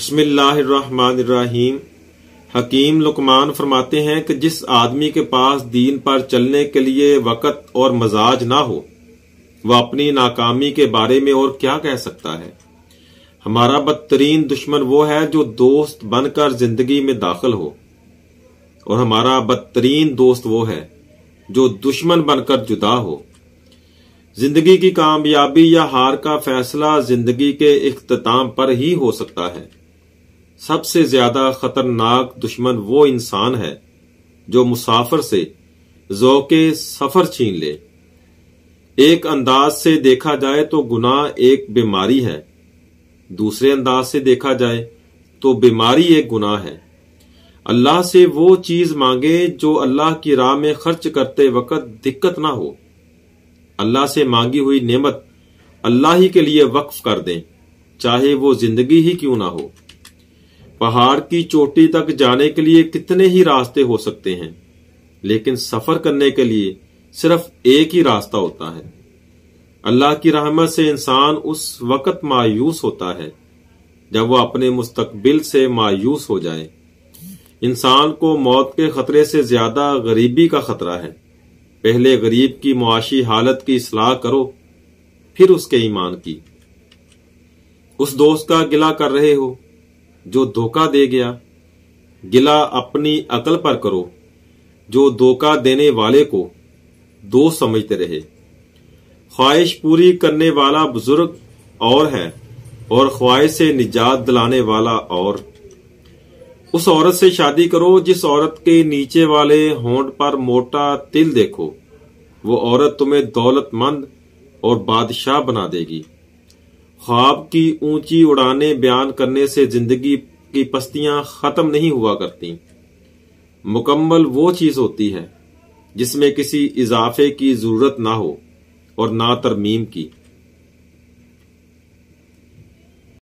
बसमीम हकीम लुकमान फरमाते हैं कि जिस आदमी के पास दीन पर चलने के लिए वक़्त और मजाज ना हो वह अपनी नाकामी के बारे में और क्या कह सकता है हमारा बदतरीन दुश्मन वो है जो दोस्त बनकर जिंदगी में दाखिल हो और हमारा बदतरीन दोस्त वो है जो दुश्मन बनकर जुदा हो जिंदगी की कामयाबी या हार का फैसला जिंदगी के अख्ताम पर ही हो सकता है सबसे ज्यादा खतरनाक दुश्मन वो इंसान है जो मुसाफिर से जोके सफर छीन ले एक अंदाज से देखा जाए तो गुनाह एक बीमारी है दूसरे अंदाज से देखा जाए तो बीमारी एक गुनाह है अल्लाह से वो चीज मांगे जो अल्लाह की राह में खर्च करते वक्त दिक्कत ना हो अल्लाह से मांगी हुई नेमत अल्लाह ही के लिए वक्फ कर दें चाहे वो जिंदगी ही क्यों ना हो पहाड़ की चोटी तक जाने के लिए कितने ही रास्ते हो सकते हैं लेकिन सफर करने के लिए सिर्फ एक ही रास्ता होता है अल्लाह की रहमत से इंसान उस वक़्त मायूस होता है जब वह अपने मुस्तकबिल से मायूस हो जाए इंसान को मौत के खतरे से ज्यादा गरीबी का खतरा है पहले गरीब की मुआशी हालत की सलाह करो फिर उसके ईमान की उस दोस्त का गिला कर रहे हो जो धोखा दे गया गिला अपनी अकल पर करो जो धोखा देने वाले को दो समझते रहे ख्वाहिश पूरी करने वाला बुजुर्ग और है और ख्वाहिश से निजात दिलाने वाला और उस औरत से शादी करो जिस औरत के नीचे वाले होंठ पर मोटा तिल देखो वो औरत तुम्हें दौलतमंद और बादशाह बना देगी ख्वाब की ऊंची उड़ाने बयान करने से जिंदगी की पस्तियां खत्म नहीं हुआ करती मुकम्मल वो चीज होती है जिसमें किसी इजाफे की जरूरत ना हो और ना तरमीम की